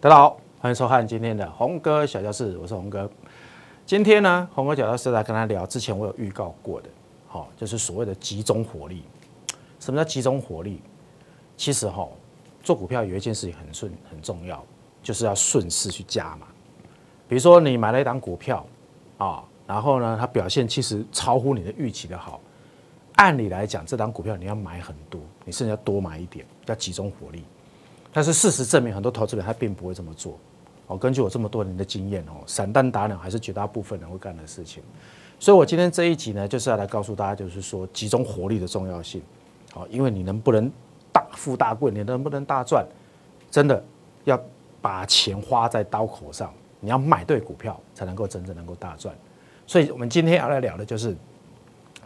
大家好，欢迎收看今天的红哥小教室，我是红哥。今天呢，红哥小教室来跟他聊，之前我有预告过的，好，就是所谓的集中火力。什么叫集中火力？其实哈，做股票有一件事情很顺，很重要，就是要顺势去加嘛。比如说你买了一档股票啊，然后呢，它表现其实超乎你的预期的好，按理来讲，这档股票你要买很多，你甚至要多买一点，要集中火力。但是事实证明，很多投资人他并不会这么做。哦，根据我这么多年的经验哦，散弹打鸟还是绝大部分人会干的事情。所以我今天这一集呢，就是要来告诉大家，就是说集中火力的重要性。哦，因为你能不能大富大贵，你能不能大赚，真的要把钱花在刀口上。你要买对股票，才能够真正能够大赚。所以我们今天要来聊的就是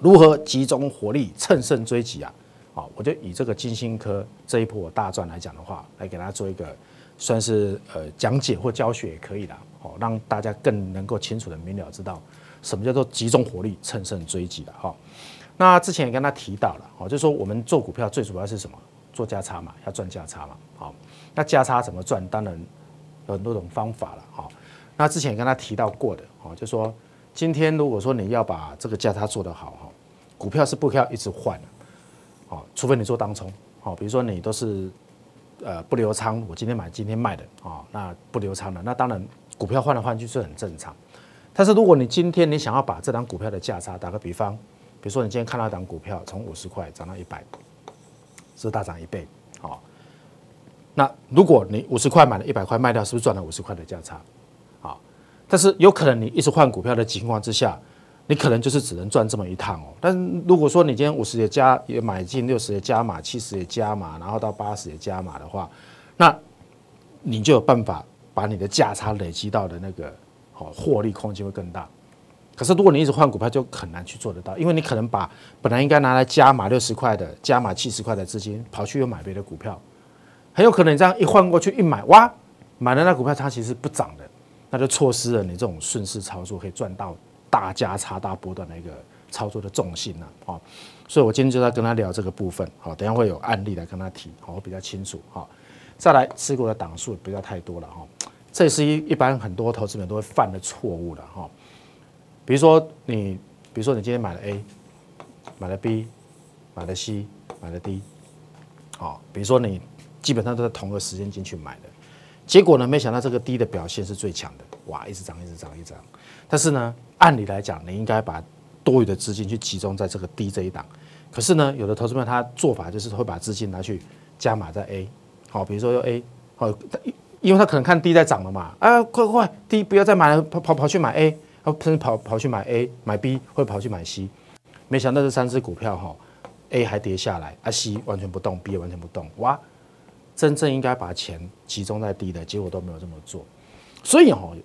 如何集中火力，乘胜追击啊。好，我就以这个金星科这一波大赚来讲的话，来给大家做一个算是呃讲解或教学也可以的，好，让大家更能够清楚的明了知道什么叫做集中火力、乘胜追击的哈。那之前也跟他提到了，好，就说我们做股票最主要是什么？做价差嘛，要赚价差嘛。好，那价差怎么赚？当然有很多种方法了哈。那之前也跟他提到过的，好，就说今天如果说你要把这个价差做得好哈，股票是不可要一直换的。哦，除非你做当冲，哦，比如说你都是，呃，不留仓，我今天买今天卖的，啊，那不留仓的，那当然股票换来换去是很正常。但是如果你今天你想要把这档股票的价差，打个比方，比如说你今天看到一档股票从五十块涨到一百，是大涨一倍，好，那如果你五十块买了一百块卖掉，是不是赚了五十块的价差？好，但是有可能你一直换股票的情况之下。你可能就是只能赚这么一趟哦。但是如果说你今天五十也加也买进，六十也加码，七十也加码，然后到八十也加码的话，那你就有办法把你的价差累积到的那个好获利空间会更大。可是如果你一直换股票，就很难去做得到，因为你可能把本来应该拿来加码六十块的、加码七十块的资金，跑去又买别的股票，很有可能你这样一换过去一买，哇，买了那股票它其实不涨的，那就错失了你这种顺势操作可以赚到。大价差大波段的一个操作的重心了。哦，所以我今天就在跟他聊这个部分，好，等下会有案例来跟他提，好，我比较清楚，好，再来持股的档数不要太多了，哈，这是一一般很多投资人都会犯的错误了，哈，比如说你，比如说你今天买了 A，买了 B，买了 C，买了 D，好，比如说你基本上都在同个时间进去买的。结果呢？没想到这个低的表现是最强的，哇，一直涨，一直涨，一直涨。但是呢，按理来讲，你应该把多余的资金去集中在这个低这一档。可是呢，有的投资者他做法就是会把资金拿去加码在 A，好，比如说用 A，好，因为他可能看低在涨了嘛，啊，快快低不要再买了，跑跑跑去买 A，然甚至跑跑去买 A、买 B，或跑去买 C。没想到这三只股票哈，A 还跌下来，啊，C 完全不动，B 也完全不动，哇！真正应该把钱集中在低的结果都没有这么做，所以哦，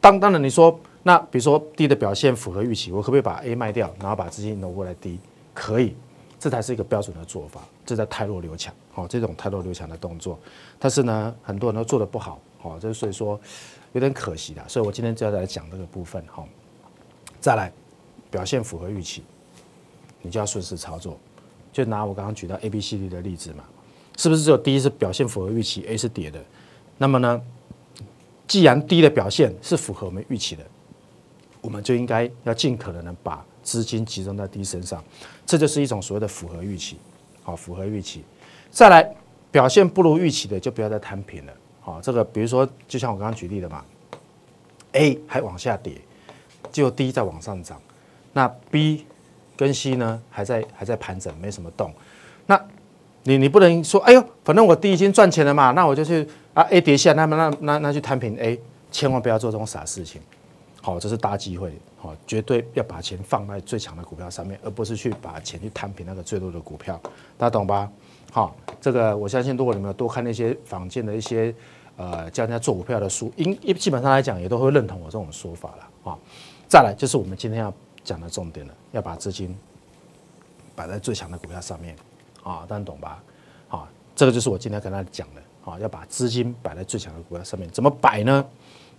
当当然你说那比如说低的表现符合预期，我可不可以把 A 卖掉，然后把资金挪过来低？可以，这才是一个标准的做法，这叫太弱留强，好，这种太弱留强的动作，但是呢，很多人都做的不好，好，这所以说有点可惜的，所以我今天就要来讲这个部分，好，再来表现符合预期，你就要顺势操作，就拿我刚刚举到 A、B、C D 的例子嘛。是不是只有低是表现符合预期？A 是跌的，那么呢？既然低的表现是符合我们预期的，我们就应该要尽可能的把资金集中在低身上，这就是一种所谓的符合预期。好，符合预期。再来，表现不如预期的就不要再摊平了。好，这个比如说，就像我刚刚举例的嘛，A 还往下跌，只有低在往上涨，那 B 跟 C 呢还在还在盘整，没什么动，那。你你不能说哎呦，反正我第一已经赚钱了嘛，那我就去啊 A 跌下，那么那那那去摊平 A，千万不要做这种傻事情。好，这是大机会，好，绝对要把钱放在最强的股票上面，而不是去把钱去摊平那个最弱的股票。大家懂吧？好，这个我相信，如果你们多看那些坊间的一些呃教人家做股票的书，应基本上来讲也都会认同我这种说法了啊。再来就是我们今天要讲的重点了，要把资金摆在最强的股票上面。啊，大然懂吧？好，这个就是我今天跟他讲的啊，要把资金摆在最强的股票上面，怎么摆呢？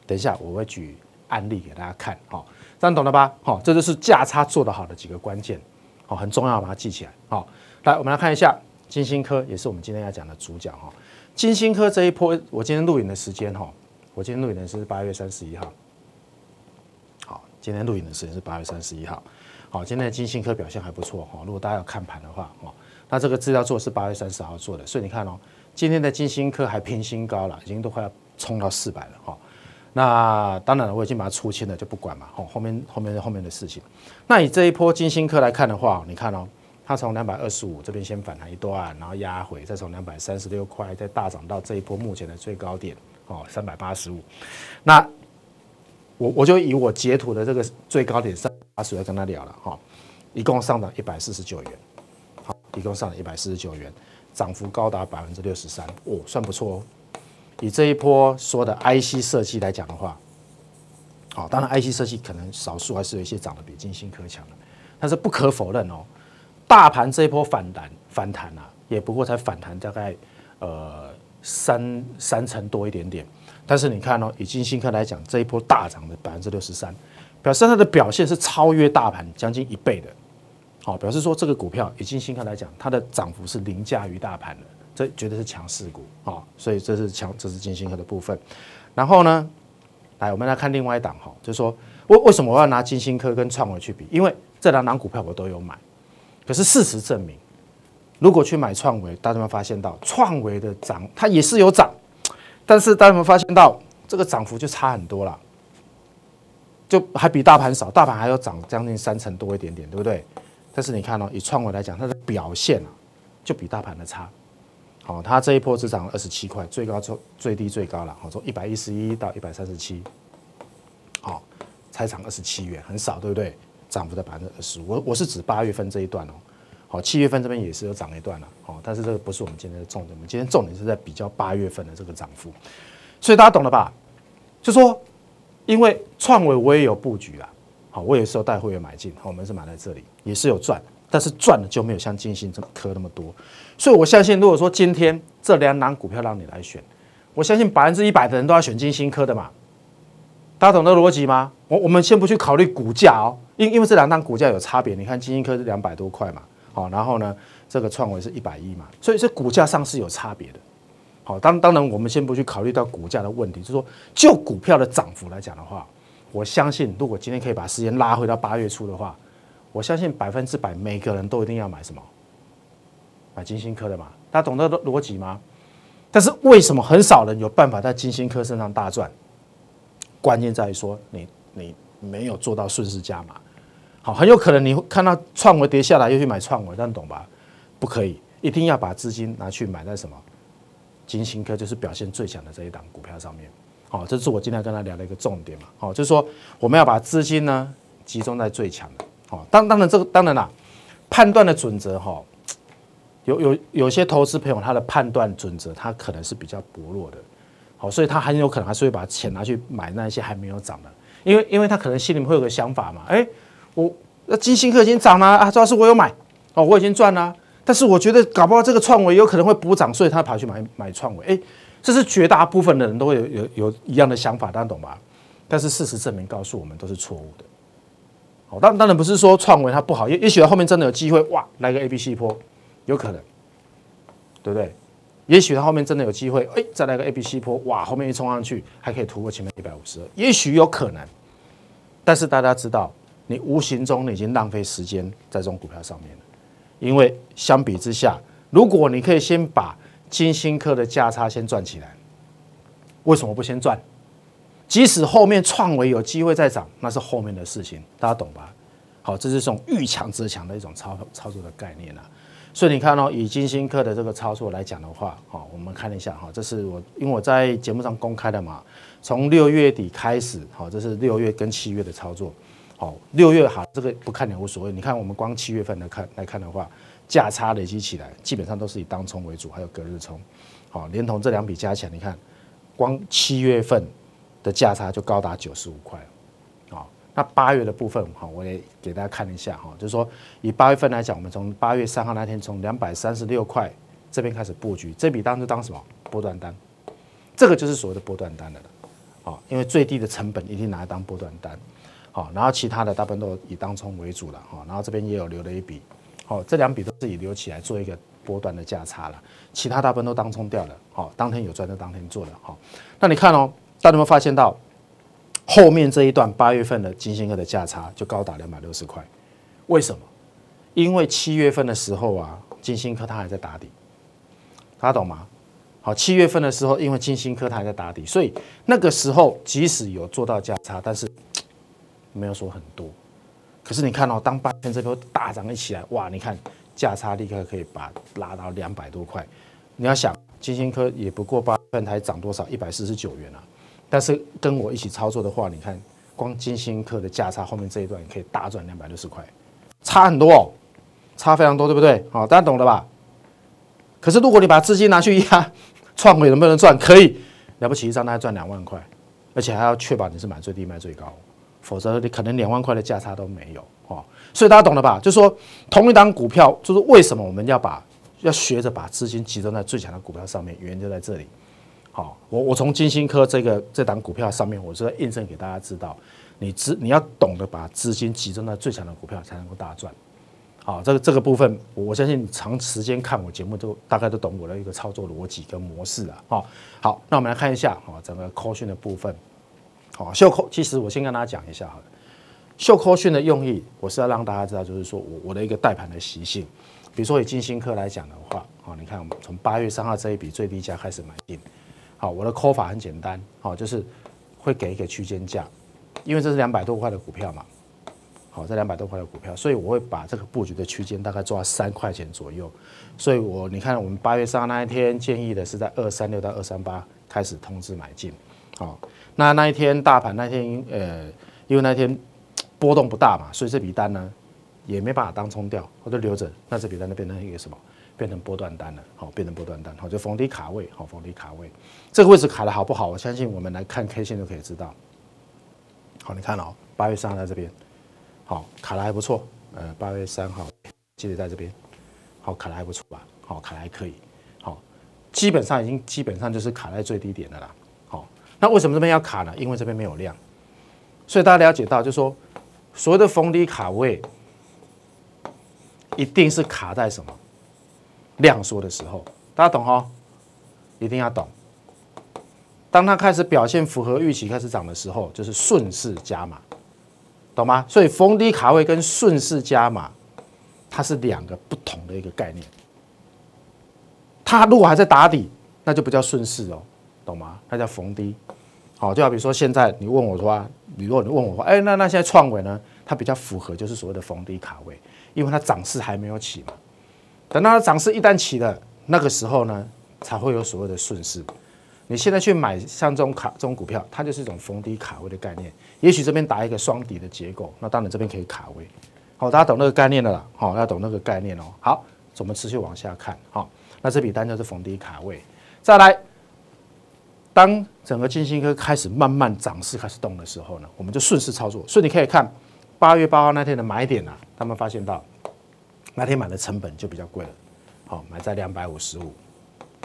等一下我会举案例给大家看啊，当然懂了吧？好，这就是价差做得好的几个关键，好，很重要，把它记起来。好，来，我们来看一下金星科，也是我们今天要讲的主角哈。金星科这一波，我今天录影的时间哈，我今天录影的是八月三十一号，好，今天录影的时间是八月三十一号，好，今天金星科表现还不错哈，如果大家要看盘的话哈。那这个资料做是八月三十号做的，所以你看哦，今天的金星科还偏新高了，已经都快要冲到四百了哈。那当然了，我已经把它出清了，就不管嘛哈。后面后面后面的事情。那以这一波金星科来看的话，你看哦，它从两百二十五这边先反弹一段，然后压回，再从两百三十六块再大涨到这一波目前的最高点哦三百八十五。那我我就以我截图的这个最高点三八十来跟他聊了哈，一共上涨一百四十九元。一共上了一百四十九元，涨幅高达百分之六十三哦，算不错哦。以这一波说的 IC 设计来讲的话，好，当然 IC 设计可能少数还是有一些涨得比金星科强的，但是不可否认哦，大盘这一波反弹反弹啊，也不过才反弹大概呃三三成多一点点。但是你看哦，以金星科来讲，这一波大涨的百分之六十三，表示它的表现是超越大盘将近一倍的。好，表示说这个股票以金星科来讲，它的涨幅是凌驾于大盘的，这绝对是强势股啊！所以这是强，这是金星科的部分。然后呢，来我们来看另外一档哈，就说为为什么我要拿金星科跟创维去比？因为这两档股票我都有买。可是事实证明，如果去买创维，大家有没有发现到创维的涨，它也是有涨，但是大家有有没发现到这个涨幅就差很多了，就还比大盘少，大盘还要涨将近三成多一点点，对不对？但是你看哦，以创维来讲，它的表现啊，就比大盘的差。好，它这一波只涨了二十七块，最高从最低最高了，好从一百一十一到一百三十七，好才涨二十七元，很少，对不对？涨幅在百分之二十五。我我是指八月份这一段哦。好，七月份这边也是有涨一段了。好，但是这个不是我们今天的重点，我们今天重点是在比较八月份的这个涨幅。所以大家懂了吧？就说，因为创维我也有布局了，好，我有时候带会员买进，好，我们是买在这里，也是有赚，但是赚的就没有像金星这么科那么多，所以我相信，如果说今天这两档股票让你来选，我相信百分之一百的人都要选金星科的嘛，大家懂得逻辑吗？我我们先不去考虑股价哦，因因为这两档股价有差别，你看金星科是两百多块嘛，好，然后呢，这个创维是一百亿嘛，所以这股价上是有差别的，好，当当然我们先不去考虑到股价的问题，就是说就股票的涨幅来讲的话。我相信，如果今天可以把时间拉回到八月初的话，我相信百分之百每个人都一定要买什么？买金星科的嘛？大家懂得逻辑吗？但是为什么很少人有办法在金星科身上大赚？关键在于说你你没有做到顺势加码。好，很有可能你会看到创维跌下来又去买创维，但懂吧？不可以，一定要把资金拿去买在什么？金星科就是表现最强的这一档股票上面。哦，这是我今天跟他聊的一个重点嘛。哦，就是说我们要把资金呢集中在最强的。哦，当当然这个当然啦，判断的准则哈，有有有些投资朋友他的判断准则他可能是比较薄弱的。好，所以他很有可能还是会把钱拿去买那些还没有涨的，因为因为他可能心里会有个想法嘛。哎，我那金星科已经涨了啊，主要是我有买哦，我已经赚了。但是我觉得搞不好这个创维有可能会补涨，所以他跑去买买创维。哎。这是绝大部分的人都会有有有一样的想法，大家懂吧？但是事实证明告诉我们都是错误的。好，当当然不是说创维它不好，也也许它后面真的有机会，哇，来个 A B C 坡，有可能，对不对？也许它后面真的有机会，哎，再来个 A B C 坡，哇，后面一冲上去还可以突破前面一百五十二，也许有可能。但是大家知道，你无形中你已经浪费时间在这种股票上面了，因为相比之下，如果你可以先把。金星科的价差先赚起来，为什么不先赚？即使后面创维有机会再涨，那是后面的事情，大家懂吧？好，这是这种遇强则强的一种操操作的概念了。所以你看哦，以金星科的这个操作来讲的话，哈，我们看一下哈，这是我因为我在节目上公开的嘛。从六月底开始，好，这是六月跟七月的操作，好，六月好这个不看也无所谓。你看，我们光七月份来看来看的话。价差累积起来，基本上都是以当冲为主，还有隔日冲，好，连同这两笔加起来，你看，光七月份的价差就高达九十五块好，那八月的部分，好，我也给大家看一下，哈，就是说以八月份来讲，我们从八月三号那天从两百三十六块这边开始布局，这笔单就当什么波段单，这个就是所谓的波段单了的，好，因为最低的成本一定拿来当波段单，好，然后其他的大部分都以当冲为主了，哈，然后这边也有留了一笔。好，这两笔都自己留起来做一个波段的价差了，其他大部分都当冲掉了。好，当天有赚就当天做了，好，那你看哦，大家有没有发现到后面这一段八月份的金星科的价差就高达两百六十块？为什么？因为七月份的时候啊，金星科它还在打底，大家懂吗？好，七月份的时候，因为金星科它还在打底，所以那个时候即使有做到价差，但是没有说很多。可是你看哦，当八天这波大涨一起来，哇，你看价差立刻可以把拉到两百多块。你要想金星科也不过八分台涨多少，一百四十九元啊。但是跟我一起操作的话，你看光金星科的价差后面这一段可以大赚两百六十块，差很多哦，差非常多，对不对？好，大家懂了吧？可是如果你把资金拿去压创伟，能不能赚？可以，了不起，一单大概赚两万块，而且还要确保你是买最低卖最高。否则你可能两万块的价差都没有哦，所以大家懂了吧？就是说同一档股票，就是为什么我们要把要学着把资金集中在最强的股票上面，原因就在这里。好，我我从金星科这个这档股票上面，我是在印证给大家知道，你资你要懂得把资金集中在最强的股票才能够大赚。好，这个这个部分，我相信长时间看我节目都大概都懂我的一个操作逻辑跟模式了。好，好，那我们来看一下啊，整个 c 讯 a 的部分。好，袖扣其实我先跟大家讲一下好了。袖扣训的用意，我是要让大家知道，就是说我我的一个带盘的习性。比如说以金星科来讲的话，哦，你看我们从八月三号这一笔最低价开始买进。好，我的扣法很简单，好，就是会给一个区间价，因为这是两百多块的股票嘛。好，这两百多块的股票，所以我会把这个布局的区间大概抓三块钱左右。所以我你看我们八月三号那一天建议的是在二三六到二三八开始通知买进。好，那那一天大盘那天呃，因为那天波动不大嘛，所以这笔单呢也没办法当冲掉，我就留着。那这笔单就变成一个什么？变成波段单了。好，变成波段单。好，就逢低卡位。好，逢低卡位。这个位置卡的好不好？我相信我们来看 K 线就可以知道。好，你看哦，八月三号在这边，好，卡的还不错。呃，八月三号继续在这边，好，卡的还不错吧？好，卡的还可以。好，基本上已经基本上就是卡在最低点的啦。那为什么这边要卡呢？因为这边没有量，所以大家了解到，就说所谓的逢低卡位，一定是卡在什么量缩的时候，大家懂哈？一定要懂。当它开始表现符合预期，开始涨的时候，就是顺势加码，懂吗？所以逢低卡位跟顺势加码，它是两个不同的一个概念。它如果还在打底，那就不叫顺势哦。懂吗？它叫逢低，好，就好。比说现在你问我说，如果你问我话，哎，那那现在创维呢？它比较符合就是所谓的逢低卡位，因为它涨势还没有起嘛。等到它涨势一旦起了，那个时候呢，才会有所谓的顺势。你现在去买像这种卡这种股票，它就是一种逢低卡位的概念。也许这边打一个双底的结构，那当然这边可以卡位。好，大家懂那个概念的啦。好，要懂那个概念哦。好，我们持续往下看。好，那这笔单就是逢低卡位，再来。当整个金星科开始慢慢涨势开始动的时候呢，我们就顺势操作。所以你可以看八月八号那天的买点啊，他们发现到那天买的成本就比较贵了。好，买在两百五十五，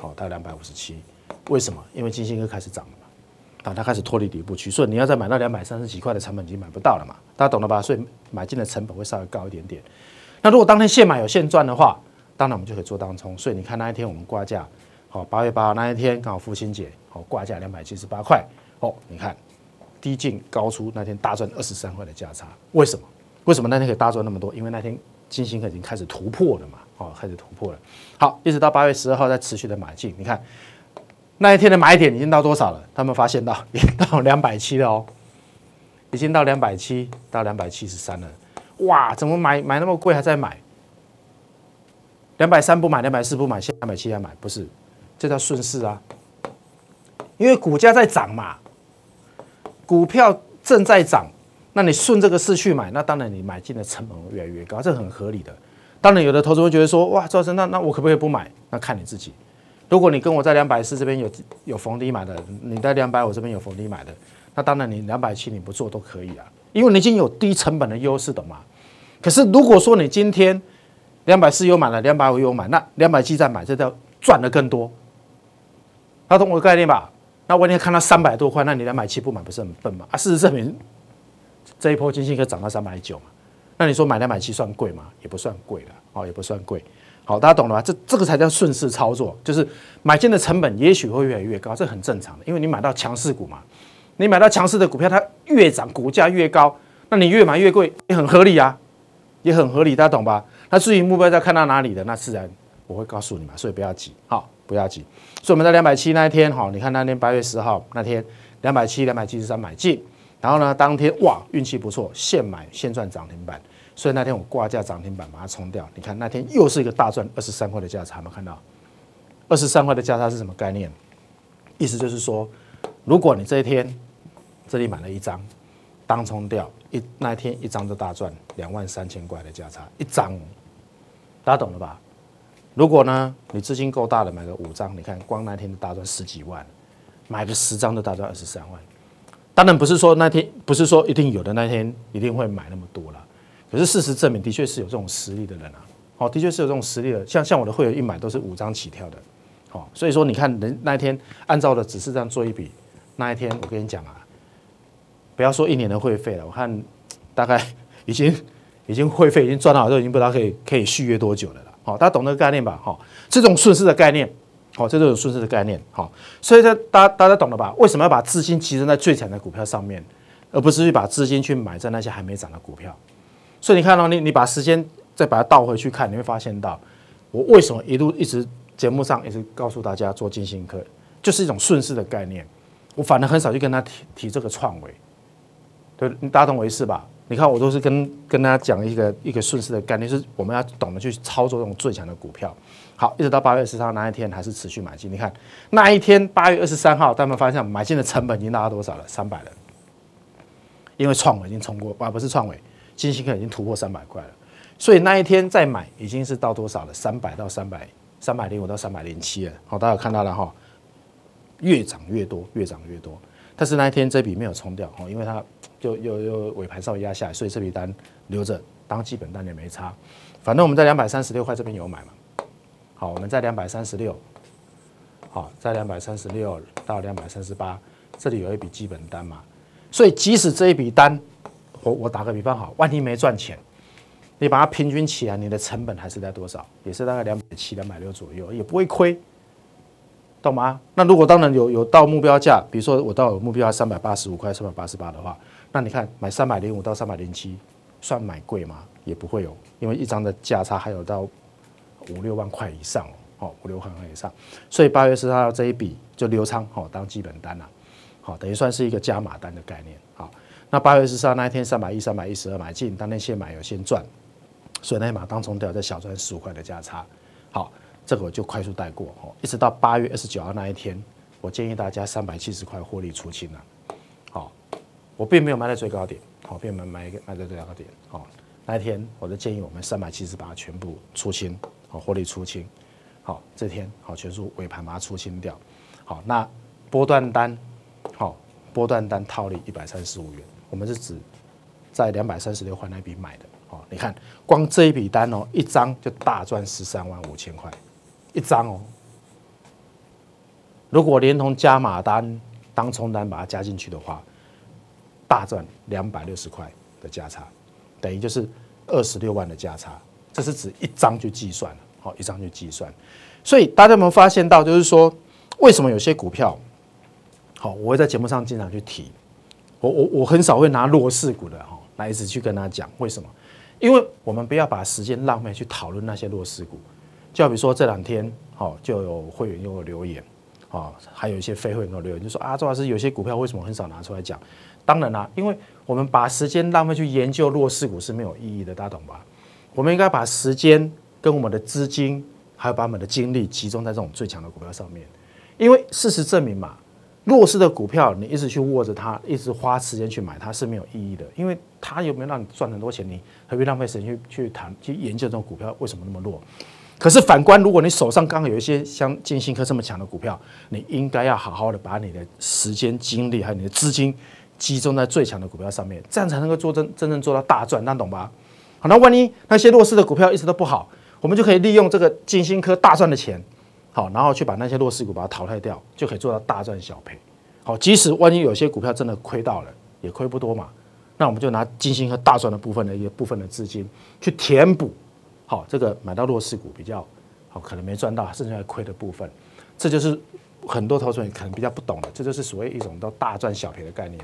好到两百五十七。为什么？因为金星科开始涨了嘛，啊，它开始脱离底部区。所以你要再买到两百三十几块的成本已经买不到了嘛，大家懂了吧？所以买进的成本会稍微高一点点。那如果当天现买有现赚的话，当然我们就可以做当冲。所以你看那一天我们挂价。好，八月八那一天刚好父亲节，好挂价两百七十八块，哦，你看低进高出那天大赚二十三块的价差，为什么？为什么那天可以大赚那么多？因为那天金星已经开始突破了嘛，哦，开始突破了。好，一直到八月十二号再持续的买进，你看那一天的买点已经到多少了？他们发现到已经到两百七了哦，已经到两百七到两百七十三了，哇，怎么买买那么贵还在买？两百三不买，两百四不买，现在两百七还买？不是。这叫顺势啊，因为股价在涨嘛，股票正在涨，那你顺这个势去买，那当然你买进的成本会越来越高，这很合理的。当然有的投资会觉得说，哇，赵老师，那那我可不可以不买？那看你自己。如果你跟我在两百四这边有有逢低买的，你在两百五这边有逢低买的，那当然你两百七你不做都可以啊，因为你已经有低成本的优势，懂吗？可是如果说你今天两百四有买了，两百五有买，那两百七再买，这叫赚的更多。他通过概念吧，那我今天看到三百多块，那你来买七不买不是很笨吗？啊，事实证明这一波金信可涨到三百九嘛，那你说买来买七算贵吗？也不算贵了哦，也不算贵。好，大家懂了吧？这这个才叫顺势操作，就是买进的成本也许会越来越高，这很正常的，因为你买到强势股嘛，你买到强势的股票，它越涨股价越高，那你越买越贵，也很合理啊，也很合理，大家懂吧？那至于目标在看到哪里的，那自然我会告诉你们，所以不要急，好。不要急，所以我们在两百七那一天，哈，你看那天八月十号那天，两百七两百七十三买进，然后呢，当天哇运气不错，现买现赚涨停板，所以那天我挂价涨停板把它冲掉，你看那天又是一个大赚二十三块的价差，有没有看到？二十三块的价差是什么概念？意思就是说，如果你这一天这里买了一张，当冲掉一那一天一张就大赚两万三千块的价差，一张，大家懂了吧？如果呢，你资金够大了，买个五张，你看光那天就大赚十几万，买个十张都大赚二十三万。当然不是说那天不是说一定有的那天一定会买那么多了，可是事实证明的确是有这种实力的人啊，好，的确是有这种实力的。像像我的会员一买都是五张起跳的，好，所以说你看人那一天按照的只是这样做一笔，那一天我跟你讲啊，不要说一年的会费了，我看大概已经已经会费已经赚到，都已经不知道可以可以续约多久了。好，大家懂那个概念吧？哈，这种顺势的概念，好，这种顺势的概念，好，所以这大家大家懂了吧？为什么要把资金集中在最惨的股票上面，而不是去把资金去买在那些还没涨的股票？所以你看到，你你把时间再把它倒回去看，你会发现到我为什么一路一直节目上一直告诉大家做金星科，就是一种顺势的概念。我反而很少去跟他提提这个创维，对，你大懂我意思吧？你看，我都是跟跟他讲一个一个顺势的概念，是我们要懂得去操作这种最强的股票。好，一直到八月十三那一天还是持续买进。你看那一天，八月二十三号，大家发现买进的成本已经到多少了？三百了。因为创伟已经冲过啊，不是创伟，金星科已经突破三百块了。所以那一天再买已经是到多少了？三百到三百三百零五到三百零七了。好，大家看到了哈，越涨越多，越涨越多。但是那一天这笔没有冲掉哦，因为他就又又尾盘稍微压下来，所以这笔单留着当基本单也没差。反正我们在两百三十六块这边有买嘛，好，我们在两百三十六，好，在两百三十六到两百三十八这里有一笔基本单嘛，所以即使这一笔单，我我打个比方好，万一没赚钱，你把它平均起来，你的成本还是在多少？也是大概两百七、两百六左右，也不会亏。懂吗？那如果当然有有到目标价，比如说我到目标价三百八十五块、三百八十八的话，那你看买三百零五到三百零七，算买贵吗？也不会有，因为一张的价差还有到五六万块以上哦，好五六万块以上，所以八月十三号这一笔就流仓哦，当基本单了，好，等于算是一个加码单的概念，好。那八月十三那一天三百一、三百一十二买进，当天先买有先赚，所以那马当冲掉再小赚十五块的价差，好。这个我就快速带过哦，一直到八月二十九号那一天，我建议大家三百七十块获利出清了，好，我并没有卖在最高点，好，并没有一个卖在最高点，好，那一天我就建议我们三百七十八全部出清，好，获利出清，好，这天好，全数尾盘把它出清掉，好，那波段单，好，波段单套利一百三十五元，我们是指在两百三十六块那笔买的，哦，你看光这一笔单哦，一张就大赚十三万五千块。一张哦，如果连同加码单、当冲单把它加进去的话，大赚两百六十块的价差，等于就是二十六万的价差。这是指一张就计算了，好，一张就计算。所以大家有没有发现到，就是说为什么有些股票好？我会在节目上经常去提，我我我很少会拿弱势股的哈来一直去跟他讲为什么，因为我们不要把时间浪费去讨论那些弱势股。就好比说这两天，哦，就有会员给我留言，哦，还有一些非会员给我留言，就说啊，周老师，有些股票为什么很少拿出来讲？当然啦，因为我们把时间浪费去研究弱势股是没有意义的，大家懂吧？我们应该把时间跟我们的资金还有把我们的精力集中在这种最强的股票上面，因为事实证明嘛，弱势的股票你一直去握着它，一直花时间去买它是没有意义的，因为它有没有让你赚很多钱？你何必浪费时间去去谈去研究这种股票为什么那么弱？可是反观，如果你手上刚好有一些像金星科这么强的股票，你应该要好好的把你的时间、精力还有你的资金集中在最强的股票上面，这样才能够做真真正做到大赚，那懂吧？好，那万一那些弱势的股票一直都不好，我们就可以利用这个金星科大赚的钱，好，然后去把那些弱势股把它淘汰掉，就可以做到大赚小赔。好，即使万一有些股票真的亏到了，也亏不多嘛，那我们就拿金星科大赚的部分的一些部分的资金去填补。好，这个买到弱势股比较好，可能没赚到，甚至还亏的部分，这就是很多投资人可能比较不懂的，这就是所谓一种都大赚小赔的概念，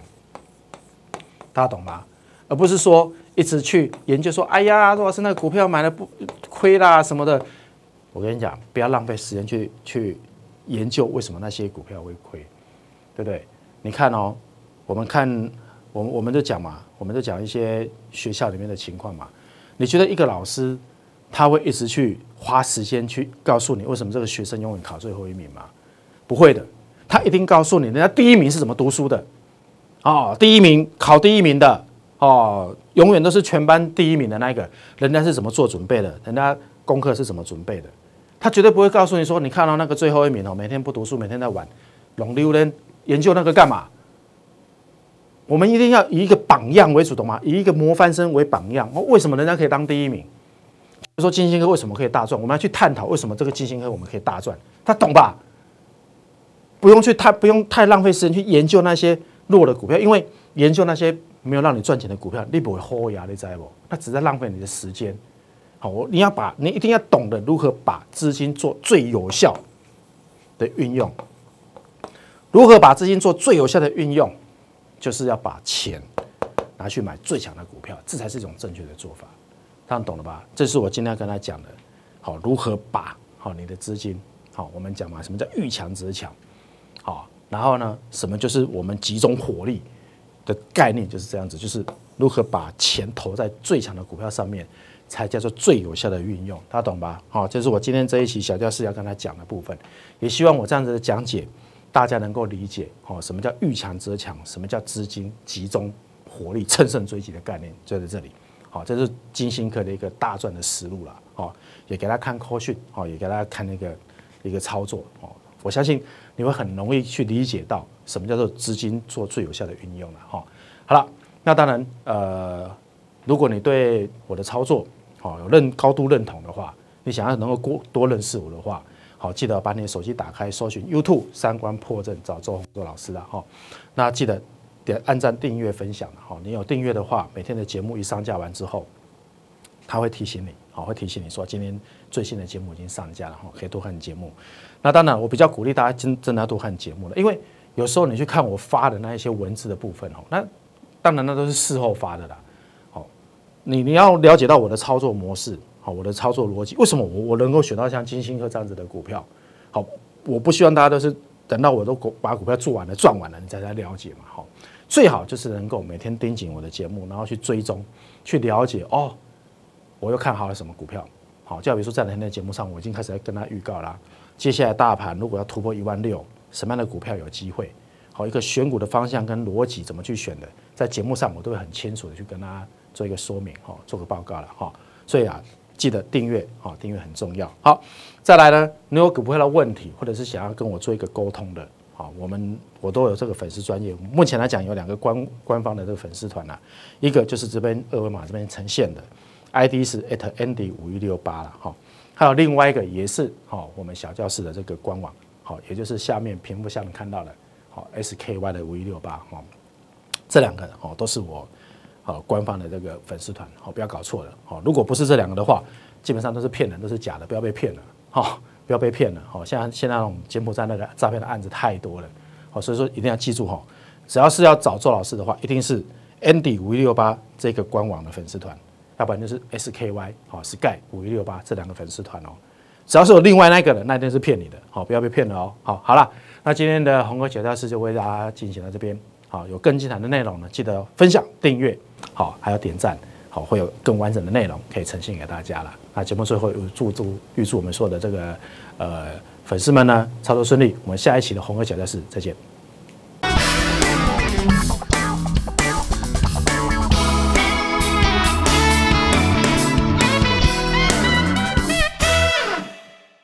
大家懂吗？而不是说一直去研究说，哎呀，若是那个股票买了不亏啦什么的，我跟你讲，不要浪费时间去去研究为什么那些股票会亏，对不对？你看哦，我们看，我们我们就讲嘛，我们就讲一些学校里面的情况嘛，你觉得一个老师？他会一直去花时间去告诉你为什么这个学生永远考最后一名吗？不会的，他一定告诉你人家第一名是怎么读书的哦，第一名考第一名的哦，永远都是全班第一名的那个，人家是怎么做准备的？人家功课是怎么准备的？他绝对不会告诉你说，你看到那个最后一名哦，每天不读书，每天在玩，龙溜人研究那个干嘛？我们一定要以一个榜样为主，懂吗？以一个模范生为榜样，为什么人家可以当第一名？说金星科为什么可以大赚？我们要去探讨为什么这个金星科我们可以大赚，他懂吧？不用去太不用太浪费时间去研究那些弱的股票，因为研究那些没有让你赚钱的股票，你不会悔牙，你知不？他只在浪费你的时间。好，我你要把，你一定要懂得如何把资金做最有效的运用，如何把资金做最有效的运用，就是要把钱拿去买最强的股票，这才是一种正确的做法。他懂了吧？这是我今天跟他讲的，好如何把好你的资金，好我们讲嘛什么叫遇强则强，好然后呢什么就是我们集中火力的概念就是这样子，就是如何把钱投在最强的股票上面，才叫做最有效的运用，他懂吧？好，这是我今天这一期小教室要跟他讲的部分，也希望我这样子的讲解大家能够理解，好什么叫遇强则强，什么叫资金集中火力乘胜追击的概念就在这里。啊，这是金星科的一个大赚的思路了。哦，也给他看科讯，哦，也给他看那个一个操作。哦，我相信你会很容易去理解到什么叫做资金做最有效的运用了。哈，好了，那当然，呃，如果你对我的操作，好有认高度认同的话，你想要能够多多认识我的话，好，记得把你的手机打开，搜寻 YouTube 三观破阵找周洪作老师的哈。那记得。点按赞、订阅、分享，好，你有订阅的话，每天的节目一上架完之后，他会提醒你，好，会提醒你说今天最新的节目已经上架了，哈，可以多看节目。那当然，我比较鼓励大家真真的多看节目了，因为有时候你去看我发的那一些文字的部分哦，那当然那都是事后发的啦。好，你你要了解到我的操作模式，好，我的操作逻辑，为什么我我能够选到像金星科这样子的股票？好，我不希望大家都是等到我都股把股票做完了、赚完了，你再来了解嘛，好。最好就是能够每天盯紧我的节目，然后去追踪、去了解哦。我又看好了什么股票？好，就比如说这两天的节目上，我已经开始跟他预告啦。接下来大盘如果要突破一万六，什么样的股票有机会？好，一个选股的方向跟逻辑怎么去选的，在节目上我都会很清楚的去跟大家做一个说明，哈，做个报告了，哈。所以啊，记得订阅，哈，订阅很重要。好，再来呢，你有股票的问题，或者是想要跟我做一个沟通的。好，我们我都有这个粉丝专业。目前来讲，有两个官官方的这个粉丝团啊，一个就是这边二维码这边呈现的，ID 是 atandy 五一六八了哈。还有另外一个也是，好我们小教室的这个官网，好也就是下面屏幕下面看到的，好 sky 的五一六八哈。这两个哦都是我，好官方的这个粉丝团，好不要搞错了，好如果不是这两个的话，基本上都是骗人，都是假的，不要被骗了，好。不要被骗了，好，像现在那种柬埔寨那个诈骗的案子太多了，好，所以说一定要记住哈，只要是要找周老师的话，一定是 Andy 五一六八这个官网的粉丝团，要不然就是 Sky 好 Sky 五一六八这两个粉丝团哦，只要是有另外那个人，那一定是骗你的，好，不要被骗了哦，好，好了，那今天的红哥解答室就为大家进行到这边，好，有更精彩的内容呢，记得分享、订阅，好，还要点赞。哦，会有更完整的内容可以呈现给大家了。那节目最后祝祝预祝我们所有的这个呃粉丝们呢操作顺利。我们下一期的红河小教室再见。